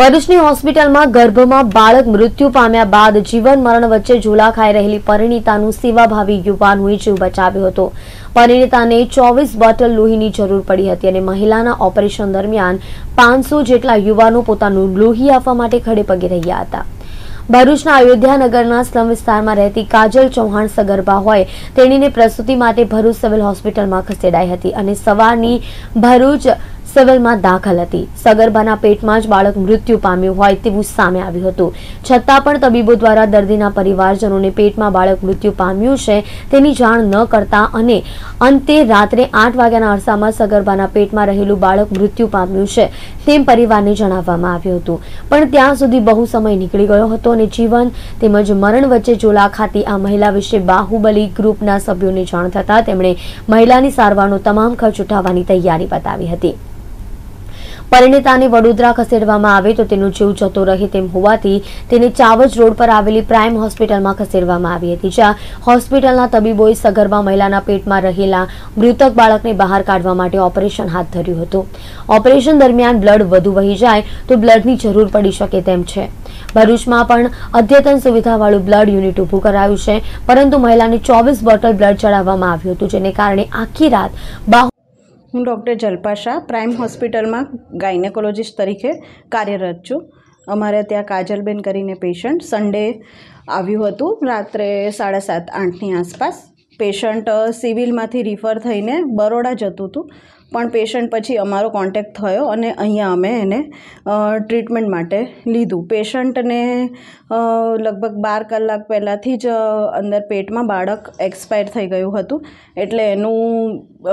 ભરૂચની હોસ્પિટલમાં ગર્ભમાં બાળક મૃત્યુ પામ્યા બાદ જીવન મરણ વચ્ચે ઝોલા ખાઈ રહેલી પરિણીતાનું સેવાભાવી યુવાનોએ જીવ બચાવ્યો હતો પરિણીતાને ચોવીસ બોટલ લોહીની જરૂર પડી હતી અને મહિલાના ઓપરેશન દરમિયાન પાંચસો જેટલા યુવાનો પોતાનું લોહી આપવા માટે ખડે પગે રહ્યા હતા ભરૂચના અયોધ્યાનગરના સ્લમ વિસ્તારમાં રહેતી કાજલ ચૌહાણ સગર્ભા હોય તેણીને પ્રસૂતિ માટે ભરૂચ સિવિલ હોસ્પિટલમાં ખસેડાઈ હતી અને સવારની ભરૂચ સિવિલમાં દાખલ હતી સગર્ભાના પેટમાં જ બાળક મૃત્યુ પામ્યું હોય તેવું સામે આવ્યું હતું છતાં પણ તબીબો દ્વારા દર્દીના પરિવારજનોને પેટમાં બાળક મૃત્યુ પામ્યું છે તેની જાણ ન કરતા અને અંતે રાત્રે આઠ વાગ્યાના અરસામાં સગર્ભાના પેટમાં રહેલું બાળક મૃત્યુ પામ્યું છે તેમ પરિવારને જણાવવામાં આવ્યું હતું પણ ત્યાં સુધી બહુ સમય નીકળી ગયો હતો અને જીવન તેમજ મરણ વચ્ચે જોલા ખાતી આ મહિલા વિશે બાહુબલી ગ્રુપના સભ્યોને જાણ થતાં તેમણે મહિલાની સારવારનો તમામ ખર્ચ ઉઠાવવાની તૈયારી બતાવી હતી પરિણીતાને વડોદરા ખસેડવામાં આવે તો તેનો જીવ જતો રહે તેમ હોવાથી તેને ચાવજ રોડ પર આવેલી પ્રાઇમ હોસ્પિટલમાં ખસેડવામાં આવી હતી જ્યાં હોસ્પિટલના તબીબોએ સગર્ભા મહિલાના પેટમાં રહેલા મૃતક બાળકને બહાર કાઢવા માટે ઓપરેશન હાથ ધર્યું હતું ઓપરેશન દરમિયાન બ્લડ વધુ વહી જાય તો બ્લડની જરૂર પડી શકે તેમ છે ભરૂચમાં પણ અદ્યતન સુવિધાવાળું બ્લડ યુનિટ ઊભું કરાયું છે પરંતુ મહિલાને ચોવીસ બોટલ બ્લડ ચડાવવામાં આવ્યું હતું જેને કારણે આખી રાત બાહુ હું ડૉક્ટર જલ્પા શાહ પ્રાઇમ હોસ્પિટલમાં ગાયનેકોલોજિસ્ટ તરીકે કાર્યરત છું અમારે ત્યાં કાજલબેન કરીને પેશન્ટ સન્ડે આવ્યું હતું રાત્રે સાડા સાત આઠની આસપાસ પેશન્ટ સિવિલમાંથી રિફર થઈને બરોડા જતું હતું પણ પેશન્ટ પછી અમારો કોન્ટેક્ટ થયો અને અહીંયા અમે એને ટ્રીટમેન્ટ માટે લીધું પેશન્ટને લગભગ બાર કલાક પહેલાંથી જ અંદર પેટમાં બાળક એક્સપાયર થઈ ગયું હતું એટલે એનું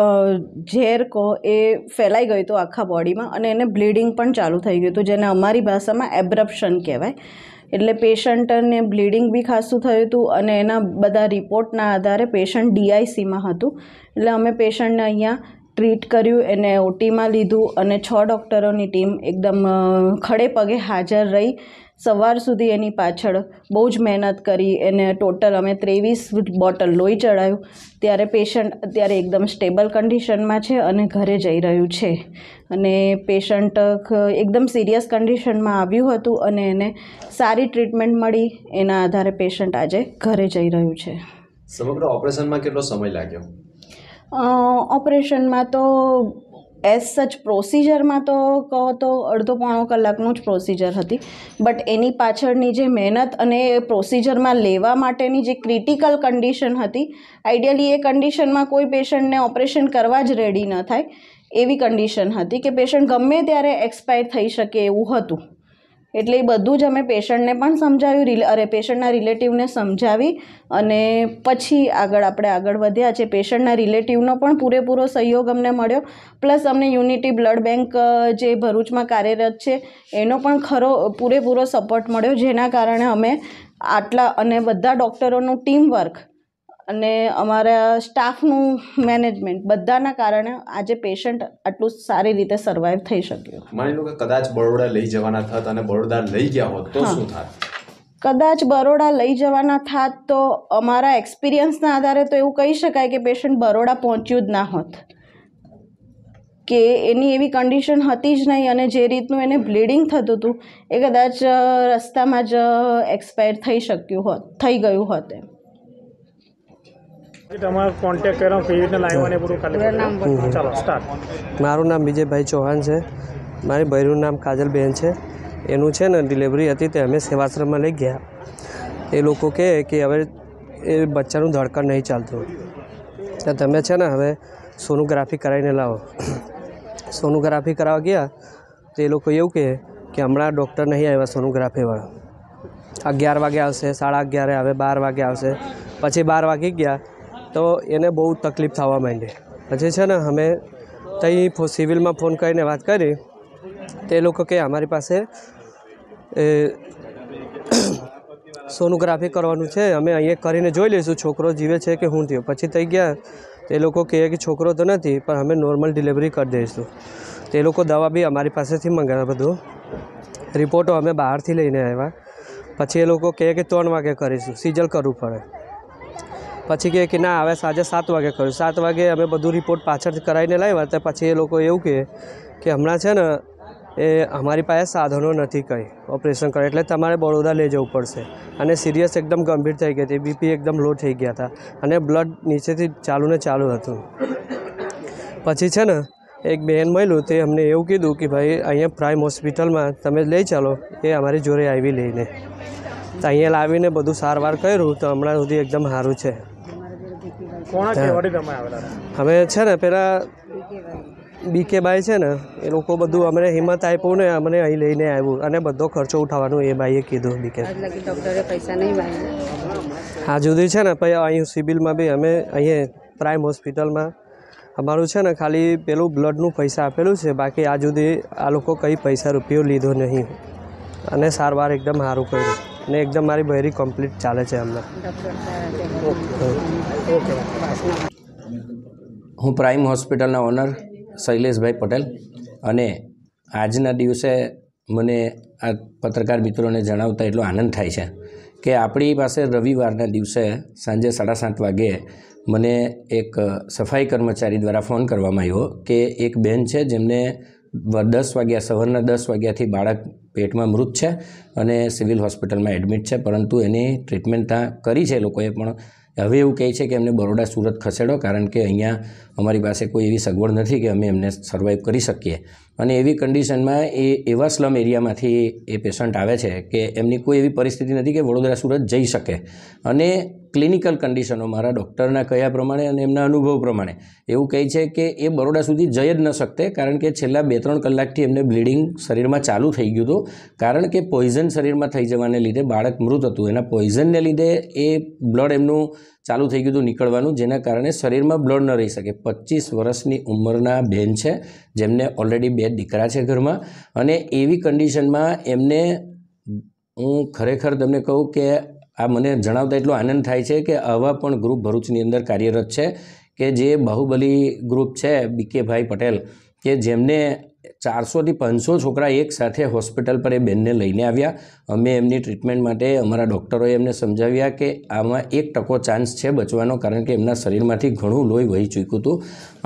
ઝેર કહો એ ફેલાઈ ગયું હતું આખા બોડીમાં અને એને બ્લીડિંગ પણ ચાલુ થઈ ગયું હતું જેને અમારી ભાષામાં એબ્રપ્શન કહેવાય એટલે પેશન્ટને બ્લીડિંગ બી ખાસું થયું હતું અને એના બધા રિપોર્ટના આધારે પેશન્ટ ડીઆઈસીમાં હતું એટલે અમે પેશન્ટને અહીંયા ટ્રીટ કર્યું એને ઓટીમાં લીધું અને છ ડૉક્ટરોની ટીમ એકદમ ખડે પગે હાજર રહી સવાર સુધી એની પાછળ બહુ જ મહેનત કરી એને ટોટલ અમે ત્રેવીસ બોટલ લોહી ચડાવ્યું ત્યારે પેશન્ટ અત્યારે એકદમ સ્ટેબલ કન્ડિશનમાં છે અને ઘરે જઈ રહ્યું છે અને પેશન્ટ એકદમ સિરિયસ કન્ડિશનમાં આવ્યું હતું અને એને સારી ટ્રીટમેન્ટ મળી એના આધારે પેશન્ટ આજે ઘરે જઈ રહ્યું છે સમગ્ર ઓપરેશનમાં કેટલો સમય લાગ્યો ઓપરેશનમાં તો એઝ સચ પ્રોસિજરમાં તો કહો તો અડધો પોણો કલાકનું જ પ્રોસિજર હતી બટ એની પાછળની જે મહેનત અને પ્રોસિજરમાં લેવા માટેની જે ક્રિટિકલ કન્ડિશન હતી આઈડિયલી એ કન્ડિશનમાં કોઈ પેશન્ટને ઓપરેશન કરવા જ રેડી ન થાય એવી કન્ડિશન હતી કે પેશન્ટ ગમે ત્યારે એક્સપાયર થઈ શકે એવું હતું એટલે એ બધું જ અમે પેશન્ટને પણ સમજાવ્યું અરે પેશન્ટના રિલેટિવને સમજાવી અને પછી આગળ આપણે આગળ વધ્યા છે પેશન્ટના રિલેટિવનો પણ પૂરેપૂરો સહયોગ અમને મળ્યો પ્લસ અમને યુનિટી બ્લડ બેંક જે ભરૂચમાં કાર્યરત છે એનો પણ ખરો પૂરેપૂરો સપોર્ટ મળ્યો જેના કારણે અમે આટલા અને બધા ડૉક્ટરોનું ટીમ વર્ક અને અમારા સ્ટાફનું મેનેજમેન્ટ બધાના કારણે આજે પેશન્ટ આટલું સારી રીતે સર્વાઈવ થઈ શક્યું માની લો કે કદાચ બરોડા લઈ જવાના થાત અને બરોડા લઈ ગયા હોત તો શું થાત કદાચ બરોડા લઈ જવાના થાત તો અમારા એક્સપિરિયન્સના આધારે તો એવું કહી શકાય કે પેશન્ટ બરોડા પહોંચ્યું જ ના હોત કે એની એવી કન્ડિશન હતી જ નહીં અને જે રીતનું એને બ્લીડિંગ થતું હતું એ કદાચ રસ્તામાં જ એક્સપાયર થઈ શક્યું હોત થઈ ગયું હોત એમ મારું નામ વિજયભાઈ ચૌહાણ છે મારી બહેરું નામ કાજલબેન છે એનું છે ને ડિલિવરી હતી તે અમે સેવાશ્રમમાં લઈ ગયા એ લોકો કહે કે હવે એ બચ્ચાનું ધડકણ નહીં ચાલતું તો તમે છે ને હવે સોનોગ્રાફી કરાવીને લાવો સોનોગ્રાફી કરાવવા ગયા તો એ લોકો એવું કહે કે હમણાં ડૉક્ટર નહીં આવ્યા સોનોગ્રાફીવાળા અગિયાર વાગે આવશે સાડા અગિયારે આવે બાર વાગે આવશે પછી બાર વાગી ગયા તો એને બહુ તકલીફ થવા માંડી પછી છે ને અમે ત્યાં સિવિલમાં ફોન કરીને વાત કરી તે લોકો કે અમારી પાસે એ સોનોગ્રાફી કરવાનું છે અમે અહીંયા કરીને જોઈ લઈશું છોકરો જીવે છે કે હું થયો પછી થઈ ગયા તે લોકો કહે કે છોકરો તો નથી પણ અમે નોર્મલ ડિલિવરી કરી દઈશું તે લોકો દવા બી અમારી પાસેથી મંગાવ્યા બધું રિપોર્ટો અમે બહારથી લઈને આવ્યા પછી એ લોકો કહે કે ત્રણ વાગે કરીશું સિઝલ કરવું પડે પછી કહે કે ના હવે સાંજે સાત વાગે કર્યું સાત વાગે અમે બધું રિપોર્ટ પાછળથી કરાવીને લાવ્યા તો પછી એ લોકો એવું કહે કે હમણાં છે ને એ અમારી પાસે સાધનો નથી કંઈ ઓપરેશન કરે એટલે તમારે બરોડા લઈ જવું પડશે અને સિરિયસ એકદમ ગંભીર થઈ ગઈ હતી બીપી એકદમ લો થઈ ગયા હતા અને બ્લડ નીચેથી ચાલુને ચાલુ હતું પછી છે ને એક બહેન મળ્યું તે અમને એવું કીધું કે ભાઈ અહીંયા પ્રાઇમ હોસ્પિટલમાં તમે લઈ ચાલો એ અમારી જોડે આવી લઈને તો અહીંયા લાવીને બધું સારવાર કર્યું તો હમણાં સુધી એકદમ સારું છે હવે છે ને પેલા બીકે બાઈ છે ને એ લોકો બધું અમને હિંમત આપ્યું ને અમને અહીં લઈને આવ્યું અને બધો ખર્ચો ઉઠાવવાનું એ ભાઈએ કીધું બીકે હા જુદી છે ને પછી અહીં સિવિલમાં બી અમે અહીં પ્રાઇમ હોસ્પિટલમાં અમારું છે ને ખાલી પેલું બ્લડનું પૈસા આપેલું છે બાકી આ સુધી આ લોકો કંઈ પૈસા રૂપિયો લીધો નહીં અને સારવાર એકદમ સારું કર્યું ને એકદમ મારી બહેરી કમ્પ્લીટ ચાલે છે હમણાં હું પ્રાઇમ હોસ્પિટલના ઓનર શૈલેષભાઈ પટેલ અને આજના દિવસે મને આ પત્રકાર મિત્રોને જણાવતા એટલો આનંદ થાય છે કે આપણી પાસે રવિવારના દિવસે સાંજે સાડા સાત વાગે મને એક સફાઈ કર્મચારી દ્વારા ફોન કરવામાં આવ્યો કે એક બેન છે જેમને દસ વાગ્યા સવારના દસ વાગ્યાથી બાળક પેટમાં મૃત છે અને સિવિલ હોસ્પિટલમાં એડમિટ છે પરંતુ એની ટ્રીટમેન્ટ ત્યાં કરી છે લોકોએ પણ હવે એવું કહે છે કે એમને બરોડા સુરત ખસેડો કારણ કે અહીંયા અમારી પાસે કોઈ એવી સગવડ નથી કે અમે એમને સર્વાઈવ કરી શકીએ અને એવી કંડિશનમાં એ એવા સ્લમ એરિયામાંથી એ પેશન્ટ આવે છે કે એમની કોઈ એવી પરિસ્થિતિ નથી કે વડોદરા સુરત જઈ શકે અને ક્લિનિકલ કન્ડિશનો મારા ડૉક્ટરના કયા પ્રમાણે અને એમના અનુભવ પ્રમાણે એવું કહે છે કે એ બરોડા સુધી જઈ જ ન શકતે કારણ કે છેલ્લા બે ત્રણ કલાકથી એમને બ્લીડિંગ શરીરમાં ચાલુ થઈ ગયું હતું કારણ કે પોઈઝન શરીરમાં થઈ જવાને લીધે બાળક મૃત હતું એના પોઈઝનને લીધે એ બ્લડ એમનું ચાલુ થઈ ગયું હતું નીકળવાનું જેના કારણે શરીરમાં બ્લડ ન રહી શકે પચીસ વર્ષની ઉંમરના બેન છે જેમને ઓલરેડી બે દીકરા છે ઘરમાં અને એવી કન્ડિશનમાં એમને હું ખરેખર તમને કહું કે આ મને જણાવતા એટલો આનંદ થાય છે કે આવા પણ ગ્રુપ ભરૂચની અંદર કાર્યરત છે કે જે બાહુબલી ગ્રુપ છે બીકેભાઈ પટેલ કે જેમને ચારસોથી પાંચસો છોકરા એકસાથે હોસ્પિટલ પર એ બેનને લઈને આવ્યા અમે એમની ટ્રીટમેન્ટ માટે અમારા ડૉક્ટરોએ એમને સમજાવ્યા કે આમાં એક ટકો ચાન્સ છે બચવાનો કારણ કે એમના શરીરમાંથી ઘણું લોહી વહી ચૂક્યું હતું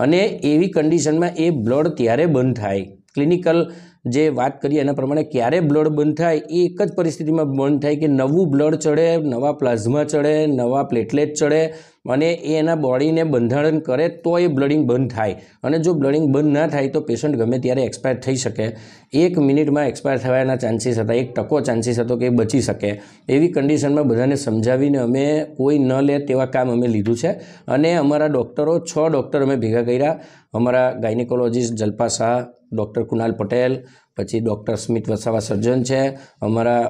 અને એવી કંડિશનમાં એ બ્લડ ત્યારે બંધ થાય ક્લિનિકલ જે વાત કરીએ એના પ્રમાણે ક્યારે બ્લડ બંધ થાય એ એક જ પરિસ્થિતિમાં બંધ થાય કે નવું બ્લડ ચડે નવા પ્લાઝમા ચડે નવા પ્લેટલેટ ચડે અને એ એના બોડીને બંધારણ કરે તો એ બ્લડિંગ બંધ થાય અને જો બ્લડિંગ બંધ ના થાય તો પેશન્ટ ગમે ત્યારે એક્સપાયર થઈ શકે એક મિનિટમાં એક્સપાયર થવાના ચાન્સીસ હતા એક ટકો ચાન્સીસ હતો કે એ બચી શકે એવી કન્ડિશનમાં બધાને સમજાવીને અમે કોઈ ન લે તેવા કામ અમે લીધું છે અને અમારા ડૉક્ટરો છ ડૉક્ટર અમે ભેગા કર્યા અમારા ગાયનેકોલોજીસ્ટ જલ્પા શાહ ડૉક્ટર કુનાલ પટેલ પછી ડૉક્ટર સ્મિત વસાવા સર્જન છે અમારા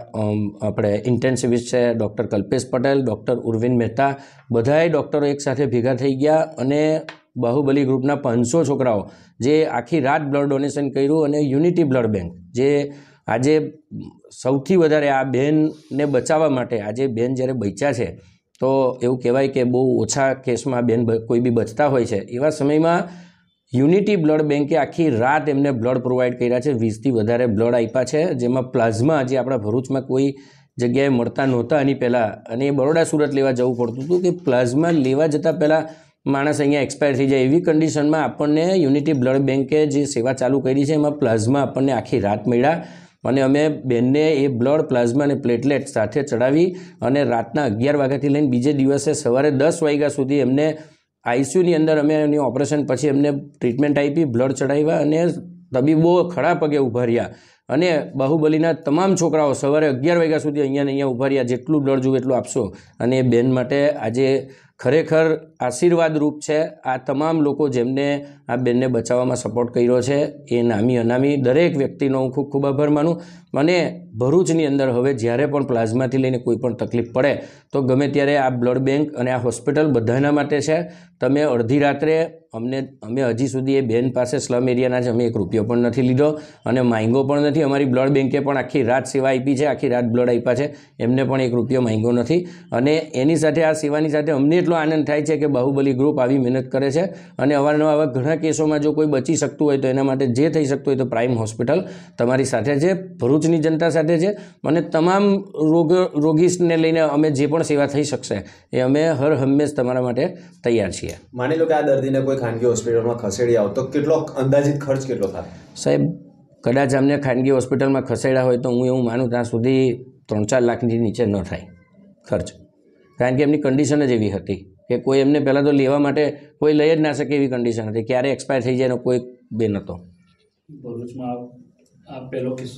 આપણે ઇન્ટેન્સિવિસ્ટ છે ડૉક્ટર કલ્પેશ પટેલ ડૉક્ટર ઉર્વિન મહેતા બધાએ ડૉક્ટરો એકસાથે ભેગા થઈ ગયા અને બાહુબલી ગ્રુપના પાંચસો છોકરાઓ જે આખી રાત બ્લડ ડોનેશન કર્યું અને યુનિટી બ્લડ બેંક જે આજે સૌથી વધારે આ બહેનને બચાવવા માટે આજે બહેન જ્યારે બચ્યા છે તો એવું કહેવાય કે બહુ ઓછા કેસમાં બહેન કોઈ બી બચતા હોય છે એવા સમયમાં યુનિટી બ્લડ બેંકે આખી રાત એમને બ્લડ પ્રોવાઈડ કર્યા છે વીસથી વધારે બ્લડ આપ્યા છે જેમાં પ્લાઝમા જે આપણા ભરૂચમાં કોઈ જગ્યાએ મળતા નહોતા એની પહેલાં અને એ બરોડા સુરત લેવા જવું પડતું હતું કે પ્લાઝમા લેવા જતાં પહેલાં માણસ અહીંયા એક્સપાયર થઈ જાય એવી કન્ડિશનમાં આપણને યુનિટી બ્લડ બેન્કે જે સેવા ચાલુ કરી છે એમાં પ્લાઝમા આપણને આખી રાત મળ્યા અને અમે બેનને એ બ્લડ પ્લાઝમા અને પ્લેટલેટ સાથે ચડાવી અને રાતના અગિયાર વાગ્યાથી લઈને બીજે દિવસે સવારે દસ વાગ્યા સુધી એમને આઈસીયુની અંદર અમે એની ઓપરેશન પછી એમને ટ્રીટમેન્ટ આપી બ્લડ ચડાવ્યા અને તબીબો ખડા પગે ઊભા રહ્યા અને બાહુબલીના તમામ છોકરાઓ સવારે અગિયાર વાગ્યા સુધી અહીંયા અહીંયા ઊભા રહ્યા જેટલું બ્લડ જુએ એટલું આપશો અને એ બેન માટે આજે ખરેખર આશીર્વાદરૂપ છે આ તમામ લોકો જેમને આ બેનને બચાવવામાં સપોર્ટ કર્યો છે એ નામી અનામી દરેક વ્યક્તિનો હું ખૂબ ખૂબ આભાર માનું અને ભરૂચની અંદર હવે જ્યારે પણ પ્લાઝમાથી લઈને કોઈ પણ તકલીફ પડે તો ગમે ત્યારે આ બ્લડ બેંક અને આ હોસ્પિટલ બધાના માટે છે તમે અડધી રાત્રે અમને અમે હજી સુધી એ બેન પાસે સ્લમ એરિયાના છે અમે એક રૂપિયો પણ નથી લીધો અને માંગ્યો પણ નથી અમારી બ્લડ બેંકે પણ આખી રાત સેવા આપી છે આખી રાત બ્લડ આપ્યા છે એમને પણ એક રૂપિયો માંગ્યો નથી અને એની સાથે આ સેવાની સાથે અમને એટલો આનંદ થાય છે કે બાહુબલી ગ્રુપ આવી મહેનત કરે છે અને અવારનવાર આવા ઘણા કેસોમાં જો કોઈ બચી શકતું હોય તો એના માટે જે થઈ શકતું હોય તો પ્રાઇમ હોસ્પિટલ તમારી સાથે જે ભરૂચ ભરૂચની જનતા સાથે છે અને તમામ રોગ રોગીને લઈને અમે જે પણ સેવા થઈ શકશે એ અમે હર હંમેશ તમારા માટે તૈયાર છીએ માની લો કે આ દર્દીને કોઈ ખાનગી હોસ્પિટલમાં ખસેડી આવો તો કેટલો અંદાજિત ખર્ચ કેટલો થાય સાહેબ કદાચ અમને ખાનગી હોસ્પિટલમાં ખસેડ્યા હોય તો હું એવું માનું ત્યાં સુધી ત્રણ ચાર લાખની નીચે ન થાય ખર્ચ કારણ કે એમની કન્ડિશન જ એવી હતી કે કોઈ એમને પહેલાં તો લેવા માટે કોઈ લઈ જ ના શકે એવી કન્ડિશન હતી ક્યારે એક્સપાયર થઈ જાય એનો કોઈ બે નહોતો ભરૂચમાં આ પહેલો કિસ્સો